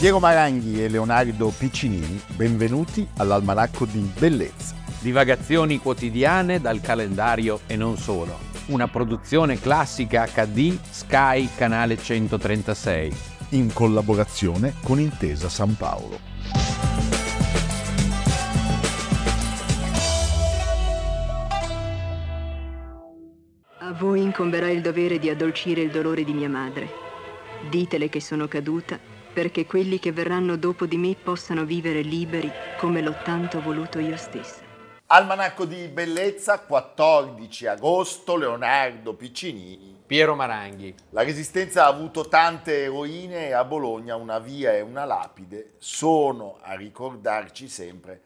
Diego Maranghi e Leonardo Piccinini, benvenuti all'Almanacco di Bellezza. Divagazioni quotidiane dal calendario e non solo. Una produzione classica HD Sky Canale 136. In collaborazione con Intesa San Paolo. A voi incomberà il dovere di addolcire il dolore di mia madre. Ditele che sono caduta perché quelli che verranno dopo di me possano vivere liberi come l'ho tanto voluto io stessa. Almanacco di bellezza, 14 agosto, Leonardo Piccinini. Piero Maranghi. La Resistenza ha avuto tante eroine e a Bologna una via e una lapide sono a ricordarci sempre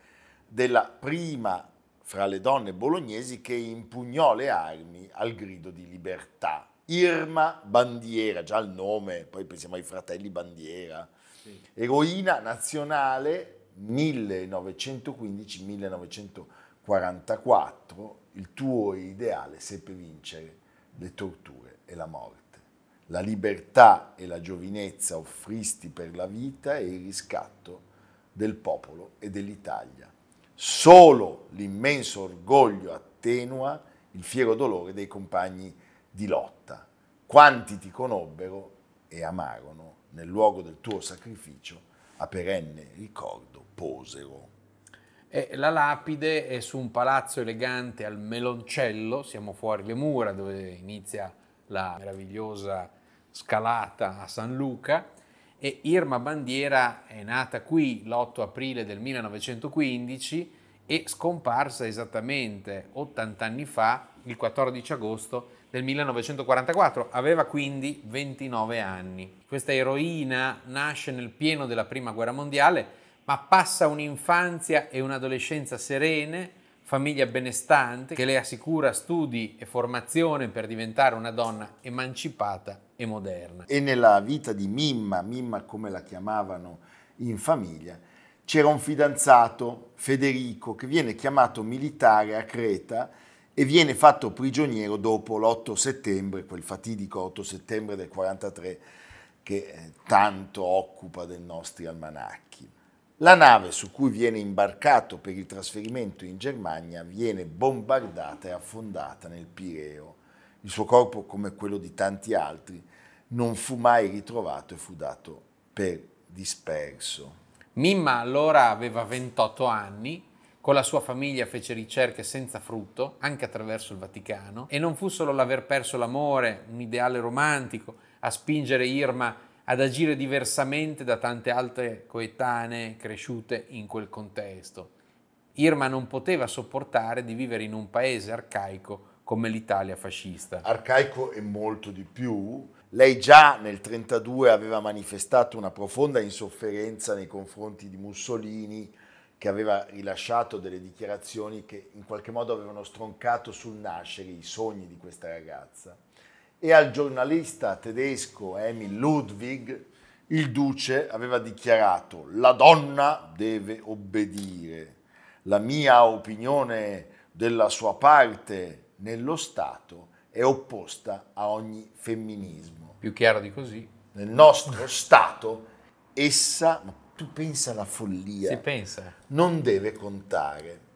della prima fra le donne bolognesi che impugnò le armi al grido di libertà. Irma Bandiera, già il nome, poi pensiamo ai fratelli Bandiera, sì. eroina nazionale 1915-1944, il tuo ideale seppe vincere le torture e la morte. La libertà e la giovinezza offristi per la vita e il riscatto del popolo e dell'Italia. Solo l'immenso orgoglio attenua il fiero dolore dei compagni di lotta. Quanti ti conobbero e amarono nel luogo del tuo sacrificio a perenne ricordo posero. E la lapide è su un palazzo elegante al Meloncello, siamo fuori le mura dove inizia la meravigliosa scalata a San Luca e Irma Bandiera è nata qui l'8 aprile del 1915 e scomparsa esattamente 80 anni fa, il 14 agosto del 1944, aveva quindi 29 anni. Questa eroina nasce nel pieno della Prima Guerra Mondiale, ma passa un'infanzia e un'adolescenza serene, famiglia benestante che le assicura studi e formazione per diventare una donna emancipata e moderna. E nella vita di Mimma, Mimma come la chiamavano in famiglia, c'era un fidanzato, Federico, che viene chiamato militare a Creta e viene fatto prigioniero dopo l'8 settembre, quel fatidico 8 settembre del 43 che eh, tanto occupa dei nostri almanacchi. La nave su cui viene imbarcato per il trasferimento in Germania viene bombardata e affondata nel Pireo. Il suo corpo, come quello di tanti altri, non fu mai ritrovato e fu dato per disperso. Mimma allora aveva 28 anni, con la sua famiglia fece ricerche senza frutto, anche attraverso il Vaticano, e non fu solo l'aver perso l'amore, un ideale romantico, a spingere Irma ad agire diversamente da tante altre coetanee cresciute in quel contesto. Irma non poteva sopportare di vivere in un paese arcaico come l'Italia fascista. Arcaico e molto di più. Lei già nel 1932 aveva manifestato una profonda insofferenza nei confronti di Mussolini, che aveva rilasciato delle dichiarazioni che in qualche modo avevano stroncato sul nascere i sogni di questa ragazza. E al giornalista tedesco Emil Ludwig il duce aveva dichiarato la donna deve obbedire, la mia opinione della sua parte nello Stato è opposta a ogni femminismo. Più chiaro di così. Nel nostro Stato essa, tu pensa alla follia. Si pensa. Non deve contare.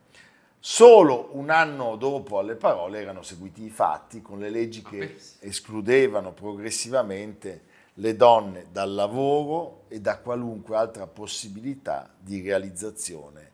Solo un anno dopo alle parole erano seguiti i fatti con le leggi ah, che escludevano progressivamente le donne dal lavoro e da qualunque altra possibilità di realizzazione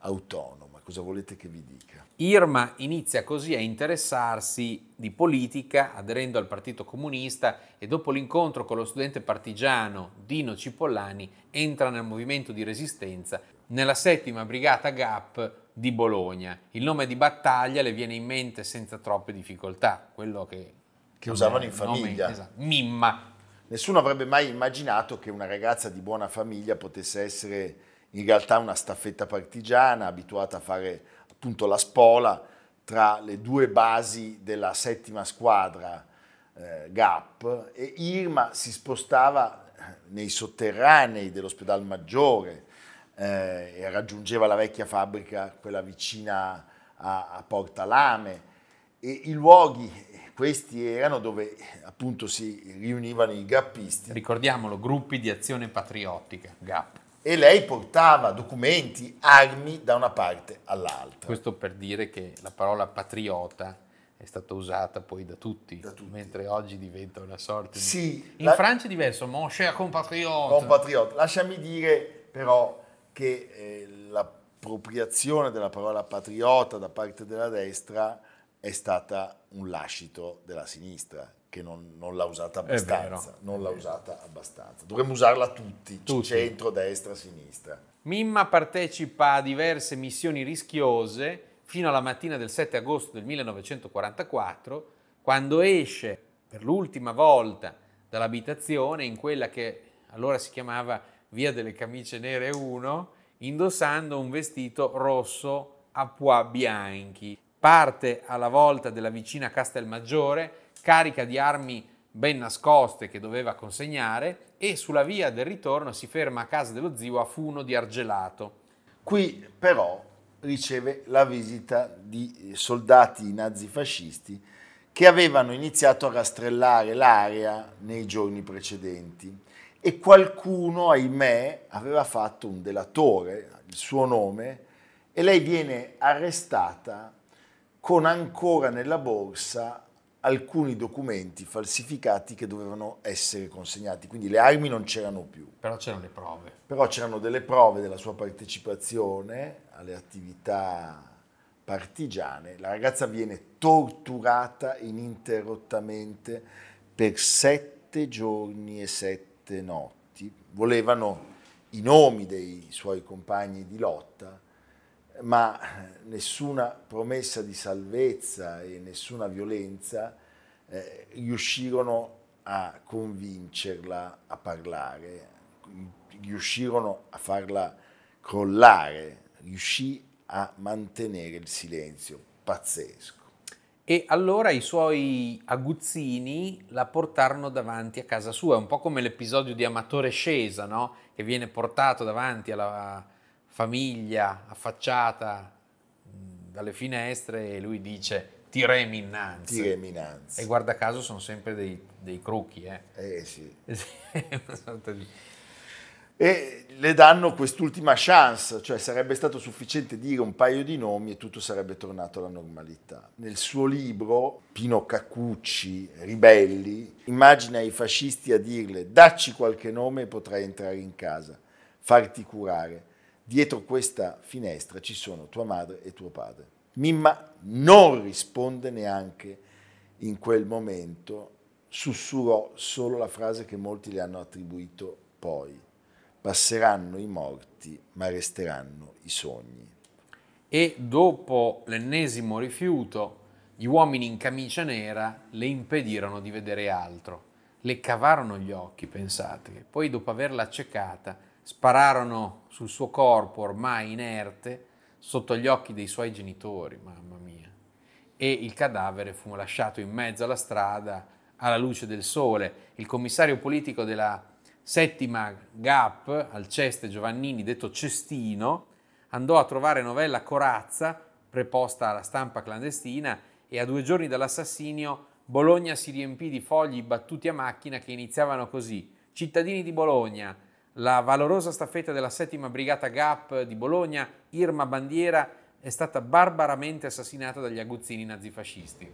autonoma. Cosa volete che vi dica? Irma inizia così a interessarsi di politica aderendo al Partito Comunista e dopo l'incontro con lo studente partigiano Dino Cipollani entra nel movimento di resistenza nella settima brigata GAP di Bologna. Il nome di battaglia le viene in mente senza troppe difficoltà, quello che, che usavano in famiglia. Nome, esatto, Mimma. Nessuno avrebbe mai immaginato che una ragazza di buona famiglia potesse essere in realtà una staffetta partigiana abituata a fare appunto la spola tra le due basi della settima squadra eh, GAP e Irma si spostava eh, nei sotterranei dell'ospedale maggiore eh, e raggiungeva la vecchia fabbrica, quella vicina a, a Portalame e i luoghi questi erano dove appunto si riunivano i gappisti. Ricordiamolo, gruppi di azione patriottica, GAP e lei portava documenti, armi da una parte all'altra. Questo per dire che la parola patriota è stata usata poi da tutti, da tutti. mentre oggi diventa una sorta sì, In la... Francia è diverso, mon cher compatriota. compatriota. Lasciami dire però che eh, l'appropriazione della parola patriota da parte della destra è stata un lascito della sinistra che non, non l'ha usata abbastanza. Non l'ha usata abbastanza. Dovremmo usarla tutti, tutti, centro, destra, sinistra. Mimma partecipa a diverse missioni rischiose fino alla mattina del 7 agosto del 1944, quando esce per l'ultima volta dall'abitazione in quella che allora si chiamava Via delle Camicie Nere 1, indossando un vestito rosso a pois bianchi. Parte alla volta della vicina Castelmaggiore carica di armi ben nascoste che doveva consegnare e sulla via del ritorno si ferma a casa dello zio a Funo di Argelato. Qui però riceve la visita di soldati nazifascisti che avevano iniziato a rastrellare l'area nei giorni precedenti e qualcuno, ahimè, aveva fatto un delatore, il suo nome, e lei viene arrestata con ancora nella borsa alcuni documenti falsificati che dovevano essere consegnati, quindi le armi non c'erano più. Però c'erano le prove. Però c'erano delle prove della sua partecipazione alle attività partigiane. La ragazza viene torturata ininterrottamente per sette giorni e sette notti. Volevano i nomi dei suoi compagni di lotta ma eh, nessuna promessa di salvezza e nessuna violenza eh, riuscirono a convincerla a parlare, riuscirono a farla crollare, riuscì a mantenere il silenzio, pazzesco. E allora i suoi aguzzini la portarono davanti a casa sua, un po' come l'episodio di Amatore Scesa, no? che viene portato davanti alla, famiglia affacciata dalle finestre e lui dice tireminanzi. remi E guarda caso sono sempre dei, dei crucchi. Eh, eh sì. di... E le danno quest'ultima chance, cioè sarebbe stato sufficiente dire un paio di nomi e tutto sarebbe tornato alla normalità. Nel suo libro, Pino Cacucci, Ribelli, immagina i fascisti a dirle dacci qualche nome e potrai entrare in casa, farti curare dietro questa finestra ci sono tua madre e tuo padre. Mimma non risponde neanche in quel momento, sussurrò solo la frase che molti le hanno attribuito poi. Passeranno i morti, ma resteranno i sogni. E dopo l'ennesimo rifiuto, gli uomini in camicia nera le impedirono di vedere altro. Le cavarono gli occhi, pensate, poi dopo averla accecata, spararono sul suo corpo ormai inerte sotto gli occhi dei suoi genitori, mamma mia. E il cadavere fu lasciato in mezzo alla strada alla luce del sole. Il commissario politico della settima GAP, Alceste Giovannini, detto Cestino, andò a trovare Novella Corazza, preposta alla stampa clandestina, e a due giorni dall'assassinio Bologna si riempì di fogli battuti a macchina che iniziavano così. Cittadini di Bologna, la valorosa staffetta della 7 Brigata Gap di Bologna, Irma Bandiera, è stata barbaramente assassinata dagli aguzzini nazifascisti.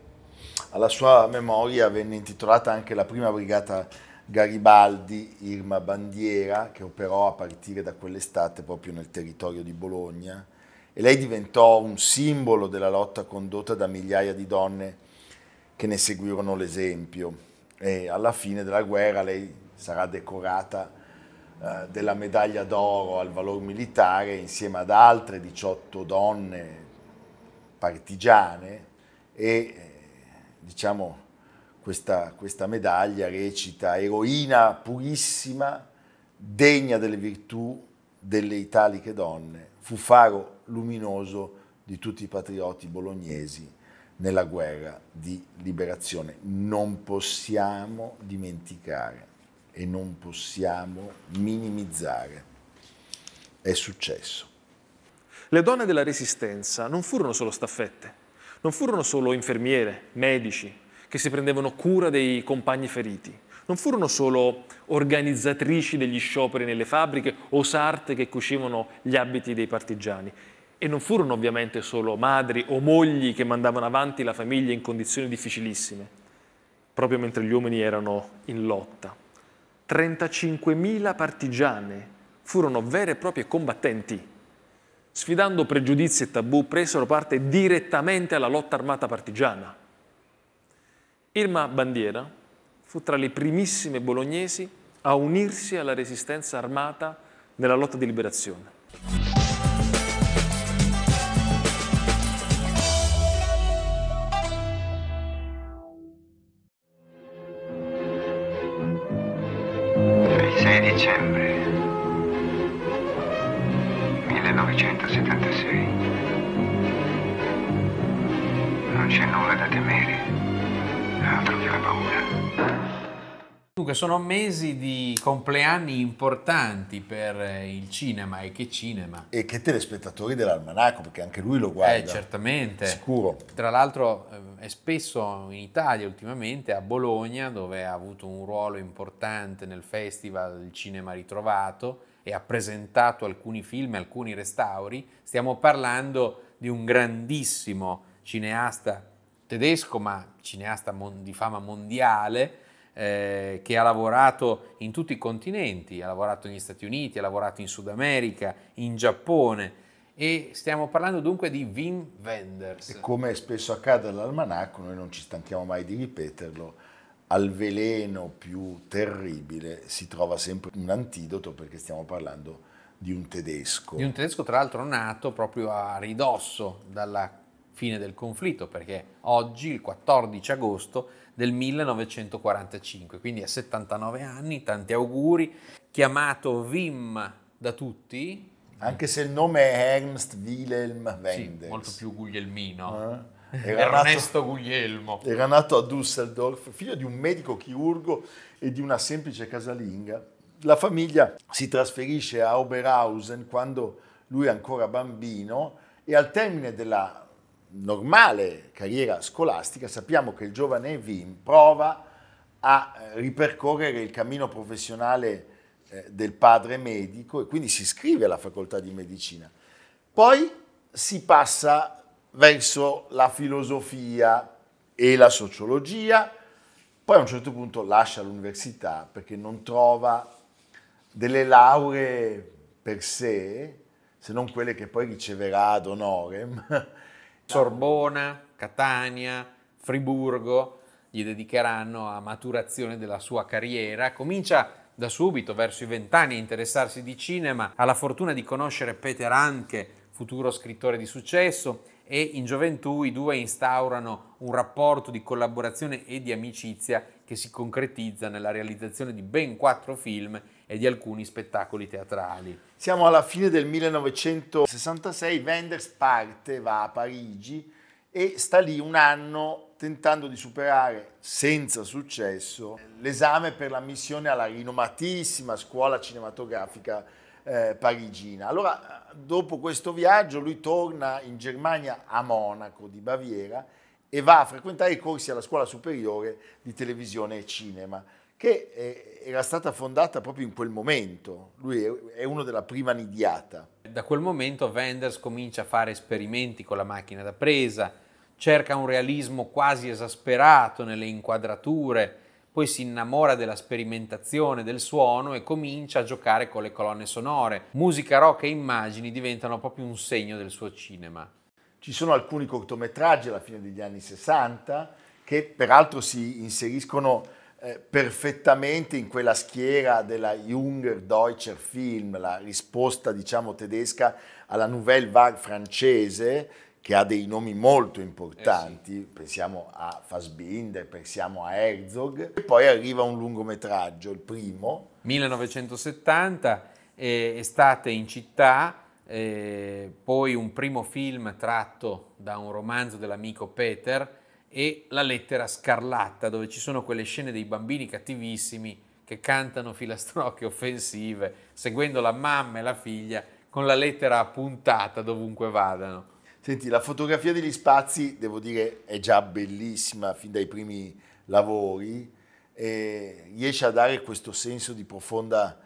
Alla sua memoria venne intitolata anche la prima brigata Garibaldi, Irma Bandiera, che operò a partire da quell'estate proprio nel territorio di Bologna e lei diventò un simbolo della lotta condotta da migliaia di donne che ne seguirono l'esempio e alla fine della guerra lei sarà decorata eh, della medaglia d'oro al valor militare insieme ad altre 18 donne partigiane e eh, diciamo questa, questa medaglia recita eroina purissima, degna delle virtù delle italiche donne, fu faro luminoso di tutti i patrioti bolognesi nella guerra di liberazione. Non possiamo dimenticare e non possiamo minimizzare. È successo. Le donne della Resistenza non furono solo staffette, non furono solo infermiere, medici, che si prendevano cura dei compagni feriti, non furono solo organizzatrici degli scioperi nelle fabbriche o sarte che cucivano gli abiti dei partigiani. E non furono ovviamente solo madri o mogli che mandavano avanti la famiglia in condizioni difficilissime, proprio mentre gli uomini erano in lotta. 35.000 partigiane furono vere e proprie combattenti. Sfidando pregiudizi e tabù, presero parte direttamente alla lotta armata partigiana. Irma Bandiera fu tra le primissime bolognesi a unirsi alla resistenza armata nella lotta di liberazione. comunque sono mesi di compleanni importanti per eh, il cinema e che cinema. E che telespettatori dell'Almanacco, perché anche lui lo guarda. Eh, certamente. Sicuro. Tra l'altro eh, è spesso in Italia ultimamente, a Bologna, dove ha avuto un ruolo importante nel festival Il cinema ritrovato e ha presentato alcuni film, alcuni restauri. Stiamo parlando di un grandissimo cineasta tedesco, ma cineasta di fama mondiale, eh, che ha lavorato in tutti i continenti, ha lavorato negli Stati Uniti, ha lavorato in Sud America, in Giappone e stiamo parlando dunque di Wim Wenders. E come spesso accade all'almanacco, noi non ci stanchiamo mai di ripeterlo, al veleno più terribile si trova sempre un antidoto perché stiamo parlando di un tedesco. Di un tedesco tra l'altro nato proprio a ridosso dalla fine del conflitto, perché oggi, il 14 agosto del 1945, quindi a 79 anni, tanti auguri, chiamato Wim da tutti. Anche se il nome è Ernst Wilhelm Wenders. Sì, molto più Guglielmino. Eh? Era Ernesto nato, Guglielmo. Era nato a Düsseldorf, figlio di un medico chirurgo e di una semplice casalinga. La famiglia si trasferisce a Oberhausen quando lui è ancora bambino e al termine della normale carriera scolastica, sappiamo che il giovane Vim prova a eh, ripercorrere il cammino professionale eh, del padre medico e quindi si iscrive alla facoltà di medicina. Poi si passa verso la filosofia e la sociologia, poi a un certo punto lascia l'università perché non trova delle lauree per sé, se non quelle che poi riceverà ad honorem, Sorbona, Catania, Friburgo gli dedicheranno a maturazione della sua carriera. Comincia da subito, verso i vent'anni, a interessarsi di cinema, ha la fortuna di conoscere Peter Anke, futuro scrittore di successo, e in gioventù i due instaurano un rapporto di collaborazione e di amicizia che si concretizza nella realizzazione di ben quattro film e di alcuni spettacoli teatrali. Siamo alla fine del 1966, Wenders parte, va a Parigi e sta lì un anno tentando di superare senza successo l'esame per l'ammissione alla rinomatissima scuola cinematografica eh, parigina. Allora, dopo questo viaggio, lui torna in Germania a Monaco di Baviera e va a frequentare i corsi alla scuola superiore di televisione e cinema che eh, era stata fondata proprio in quel momento. Lui è, è uno della prima nidiata. Da quel momento Wenders comincia a fare esperimenti con la macchina da presa, cerca un realismo quasi esasperato nelle inquadrature, poi si innamora della sperimentazione del suono e comincia a giocare con le colonne sonore. Musica rock e immagini diventano proprio un segno del suo cinema. Ci sono alcuni cortometraggi alla fine degli anni 60 che peraltro si inseriscono eh, perfettamente in quella schiera della Junger Deutscher Film, la risposta diciamo tedesca alla Nouvelle Vague francese che ha dei nomi molto importanti, eh sì. pensiamo a Fassbinder, pensiamo a Herzog, e poi arriva un lungometraggio, il primo. 1970, eh, estate in città, eh, poi un primo film tratto da un romanzo dell'amico Peter, e La lettera scarlatta, dove ci sono quelle scene dei bambini cattivissimi che cantano filastrocche offensive, seguendo la mamma e la figlia con la lettera puntata dovunque vadano. Senti, la fotografia degli spazi, devo dire, è già bellissima fin dai primi lavori e riesce a dare questo senso di profonda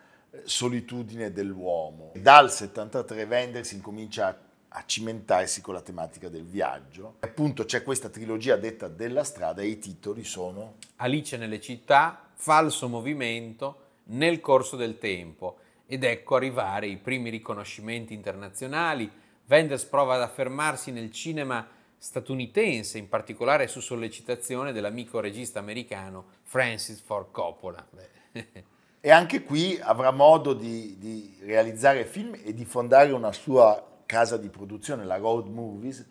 solitudine dell'uomo. Dal 73 Vendersi incomincia a a cimentarsi con la tematica del viaggio. Appunto c'è questa trilogia detta della strada e i titoli sono Alice nelle città, Falso movimento, Nel corso del tempo ed ecco arrivare i primi riconoscimenti internazionali. Wenders prova ad affermarsi nel cinema statunitense, in particolare su sollecitazione dell'amico regista americano Francis Ford Coppola. Beh. E anche qui avrà modo di, di realizzare film e di fondare una sua casa di produzione, la Road Movies,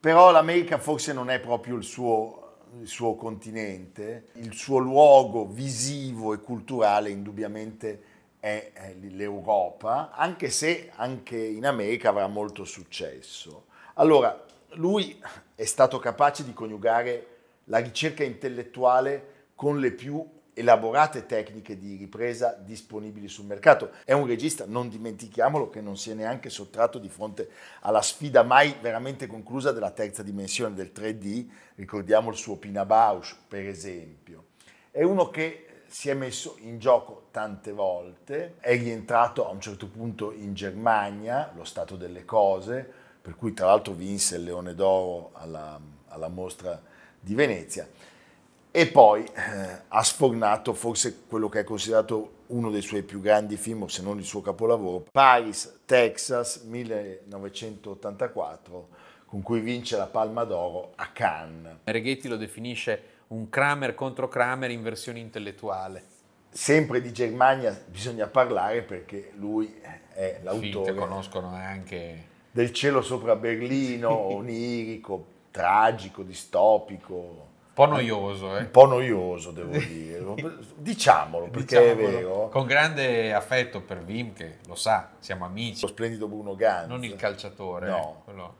però l'America forse non è proprio il suo, il suo continente, il suo luogo visivo e culturale indubbiamente è l'Europa, anche se anche in America avrà molto successo. Allora, lui è stato capace di coniugare la ricerca intellettuale con le più elaborate tecniche di ripresa disponibili sul mercato. È un regista, non dimentichiamolo, che non si è neanche sottratto di fronte alla sfida mai veramente conclusa della terza dimensione del 3D, ricordiamo il suo Pina Bausch per esempio. È uno che si è messo in gioco tante volte, è rientrato a un certo punto in Germania, lo stato delle cose, per cui tra l'altro vinse il Leone d'Oro alla, alla mostra di Venezia e poi eh, ha sfornato forse quello che è considerato uno dei suoi più grandi film, se non il suo capolavoro, Paris, Texas 1984, con cui vince la Palma d'Oro a Cannes. Reghetti lo definisce un Kramer contro Kramer in versione intellettuale. Sempre di Germania bisogna parlare perché lui è l'autore. Sì, conoscono eh, anche del cielo sopra Berlino, onirico, tragico, distopico po' noioso, eh? Un po' noioso, devo dire. Diciamolo, perché Diciamolo, è vero. Con grande affetto per Wim, che lo sa, siamo amici. Lo splendido Bruno Gans. Non il calciatore. No. Eh, quello.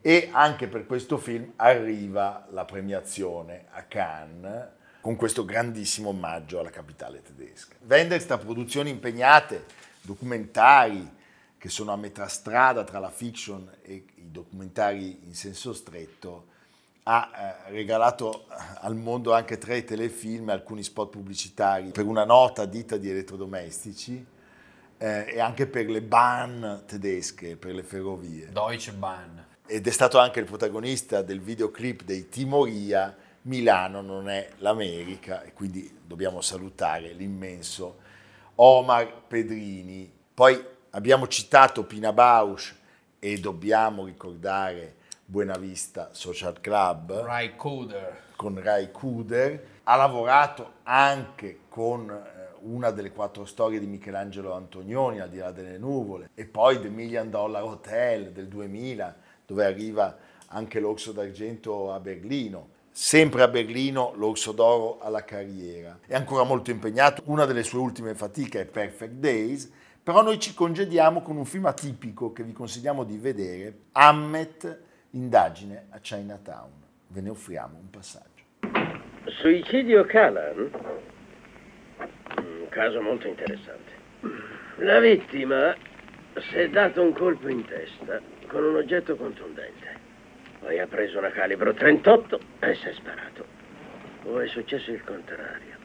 E anche per questo film arriva la premiazione a Cannes con questo grandissimo omaggio alla capitale tedesca. Wenders da produzioni impegnate, documentari che sono a metà strada tra la fiction e i documentari in senso stretto, ha eh, regalato al mondo anche tre telefilm e alcuni spot pubblicitari per una nota ditta di elettrodomestici eh, e anche per le Bahn tedesche, per le ferrovie. Deutsche Bahn. Ed è stato anche il protagonista del videoclip dei Timoria, Milano non è l'America, e quindi dobbiamo salutare l'immenso Omar Pedrini. Poi abbiamo citato Pina Bausch e dobbiamo ricordare Buenavista Social Club. Rai Cooder. Con Rai Cooder. Ha lavorato anche con eh, una delle quattro storie di Michelangelo Antonioni, Al di là delle nuvole, e poi The Million Dollar Hotel del 2000, dove arriva anche l'Orso d'Argento a Berlino. Sempre a Berlino l'Orso d'Oro alla carriera. È ancora molto impegnato. Una delle sue ultime fatiche è Perfect Days, però noi ci congediamo con un film atipico che vi consigliamo di vedere, Ammet Indagine a Chinatown. Ve ne offriamo un passaggio. Suicidio Calan? Un mm, caso molto interessante. La vittima si è dato un colpo in testa con un oggetto contundente. Poi ha preso una calibro 38 e si è sparato. O è successo il contrario.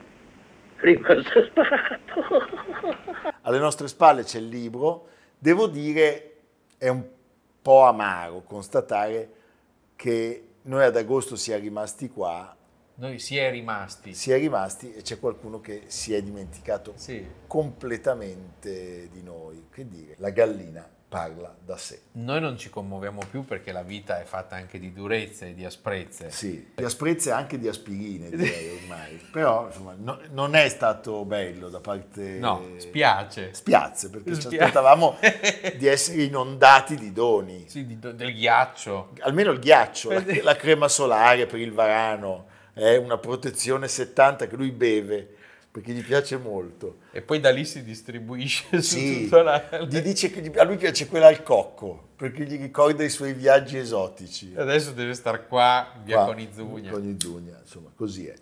Prima si è sparato. Alle nostre spalle c'è il libro. Devo dire, è un po' amaro constatare che noi ad agosto si è rimasti qua. Noi si è rimasti. Si è rimasti e c'è qualcuno che si è dimenticato sì. completamente di noi. Che dire, la gallina parla da sé. Noi non ci commuoviamo più perché la vita è fatta anche di durezze e di asprezze. Sì, di asprezze e anche di aspirine direi ormai, però insomma no, non è stato bello da parte... No, spiace. Spiace, perché spiace. ci aspettavamo di essere inondati di doni. Sì, di do, del ghiaccio. Almeno il ghiaccio, la, la crema solare per il varano, eh, una protezione 70 che lui beve perché gli piace molto. E poi da lì si distribuisce sì, su tutto l'anno. Gli dice che gli, a lui piace quella al cocco, perché gli ricorda i suoi viaggi esotici. Adesso deve star qua, via qua, con Izugna. Con Izugna, insomma, così è.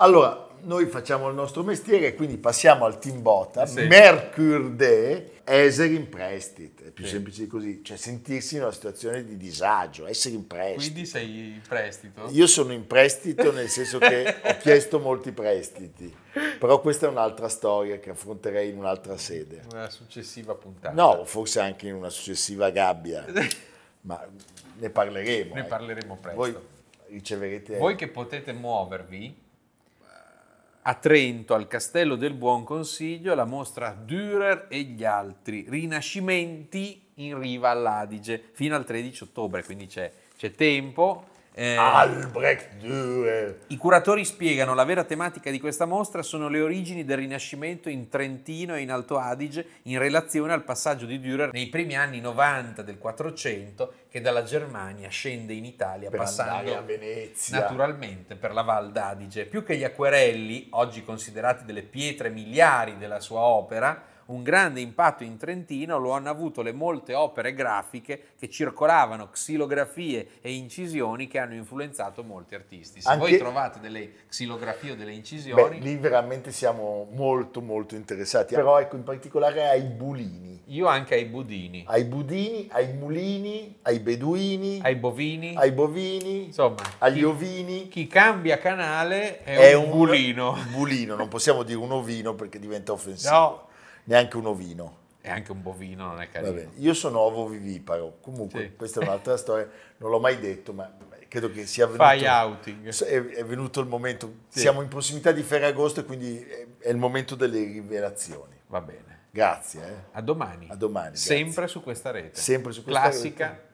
Allora, noi facciamo il nostro mestiere, quindi passiamo al team botta, sì. mercurde, essere in prestito, è più sì. semplice di così, cioè sentirsi in una situazione di disagio, essere in prestito. Quindi sei in prestito? Io sono in prestito nel senso che ho chiesto molti prestiti, però questa è un'altra storia che affronterei in un'altra sede. Una successiva puntata. No, forse anche in una successiva gabbia, ma ne parleremo. Ne eh. parleremo presto. Voi riceverete... Voi che potete muovervi a Trento, al Castello del Buon Consiglio, la mostra Dürer e gli altri, rinascimenti in riva all'Adige, fino al 13 ottobre, quindi c'è, c'è tempo eh, Albrecht Dürer. I curatori spiegano la vera tematica di questa mostra sono le origini del Rinascimento in Trentino e in Alto Adige in relazione al passaggio di Dürer nei primi anni 90 del 400 che dalla Germania scende in Italia per passando a Venezia. naturalmente per la Val d'Adige. Più che gli acquerelli, oggi considerati delle pietre miliari della sua opera, un grande impatto in Trentino lo hanno avuto le molte opere grafiche che circolavano, xilografie e incisioni che hanno influenzato molti artisti. Se Anche... voi trovate delle xilografie o delle incisioni... Beh, lì veramente siamo molto molto interessati, però ecco in particolare ai bulini. Io anche ai budini. Ai budini, ai mulini, ai beduini, ai bovini, ai bovini, insomma, agli chi, ovini. Chi cambia canale è, è un, un bulino. Un bulino, non possiamo dire un ovino perché diventa offensivo. No, neanche un ovino. E anche un bovino non è carino. Vabbè, io sono ovoviviparo, comunque sì. questa è un'altra storia, non l'ho mai detto, ma credo che sia venuto... Fai outing. È, è venuto il momento, sì. siamo in prossimità di Ferragosto e quindi è, è, il momento delle rivelazioni. Va bene. Grazie. Eh. A domani. A domani. Sempre grazie. su questa rete. Sempre su questa Classica. rete. Classica